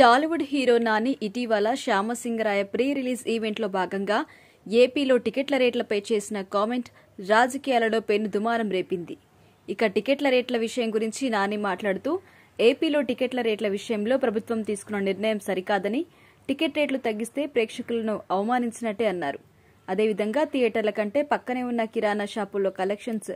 Tollywood hero Nani ఇటీవల శ్యామసింగరాయ pre release ఈవెంట్లో భాగంగా ఏపీలో టికెట్ల రేట్లపై చేసిన కామెంట్ రాజకీయాలలో పెను దుమారం రేపింది ఇక టికెట్ల రేట్ల విషయం గురించి నాని మాట్లాడుతూ ఏపీలో టికెట్ల రేట్ల విషయంలో ప్రభుత్వం తీసుకున్న నిర్ణయం సరికాదని టికెట్ రేట్లు తగ్గిస్తే ప్రేక్షకులను అవమానించినట్టే అన్నారు అదేవిధంగా థియేటర్ల కంటే పక్కనే ఉన్న కిరాణా షాపుల్లో కలెక్షన్స్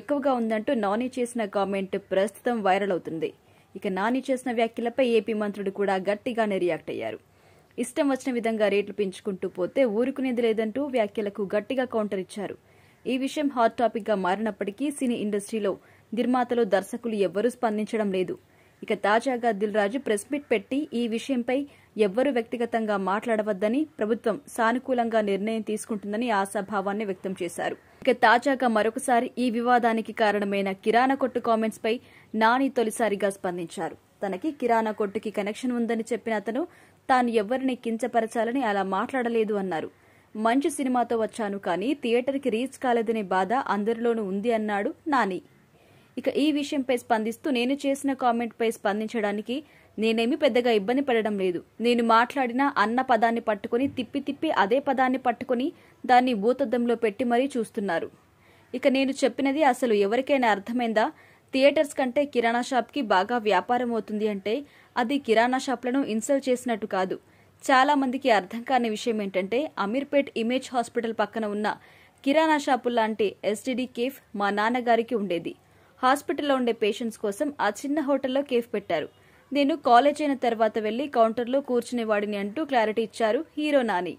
ఎక్కువగా ఉందంటూ నాని చేసిన కామెంట్ ప్రస్తుతం వైరల్ అవుతుంది ఇక నాని చేసిన వ్యాఖ్యలపై ఏపీ మంత్రుడు కూడా గట్టిగానే రియాక్ట్ అయ్యారు ఇష్టం వచ్చిన విధంగా రేట్లు పెంచుకుంటూ పోతే ఊరుకునేది లేదంటూ వ్యాఖ్యలకు గట్టిగా కౌంటర్ ఇచ్చారు ఈ విషయం హాట్ టాపిక్గా మారినప్పటికీ సినీ ఇండస్ట్రీలో నిర్మాతలు దర్శకులు ఎవ్వరూ స్పందించడం లేదు ఇక తాజాగా దిల్ రాజు ప్రెస్మిట్ పెట్టి ఈ విషయంపై ఎవ్వరు వ్యక్తిగతంగా మాట్లాడవద్దని ప్రభుత్వం సానుకూలంగా నిర్ణయం తీసుకుంటుందని ఆశాభావాన్ని వ్యక్తం చేశారు ఇక తాజాగా మరొకసారి ఈ వివాదానికి కారణమైన కిరాణా కొట్టు కామెంట్స్ పై నాని తొలిసారిగా స్పందించారు తనకి కిరాణా కొట్టుకి కనెక్షన్ ఉందని చెప్పిన అతను తాను ఎవరిని కించపరచాలని అలా మాట్లాడలేదు అన్నారు మంచి సినిమాతో వచ్చాను కానీ థియేటర్కి రీచ్ కాలేదనే బాధ అందరిలోనూ ఉంది అన్నాడు నాని ఇక ఈ విషయంపై స్పందిస్తూ నేను చేసిన కామెంట్పై స్పందించడానికి నేనేమి పెద్దగా ఇబ్బంది పడడం లేదు నేను మాట్లాడిన అన్న పదాన్ని పట్టుకుని తిప్పి తిప్పి అదే పదాన్ని పట్టుకుని దాన్ని భూతద్దంలో పెట్టి మరీ చూస్తున్నారు ఇక నేను చెప్పినది అసలు ఎవరికైనా అర్థమైందా థియేటర్స్ కంటే కిరాణా షాప్కి బాగా వ్యాపారం అవుతుంది అంటే అది కిరాణా షాప్లను ఇన్సల్ట్ చేసినట్టు కాదు చాలా మందికి అర్థం కాని విషయం ఏంటంటే అమీర్పేట్ ఇమేజ్ హాస్పిటల్ పక్కన ఉన్న కిరాణా షాపు లాంటి ఎస్టీడీ కేఫ్ మా నాన్నగారికి ఉండేది హాస్పిటల్లో ఉండే పేషెంట్స్ కోసం ఆ చిన్న హోటల్లో కేఫ్ పెట్టారు నేను కాలేజ్ అయిన తర్వాత వెళ్లి కౌంటర్లో కూర్చునేవాడిని అంటూ క్లారిటీ ఇచ్చారు హీరో నాని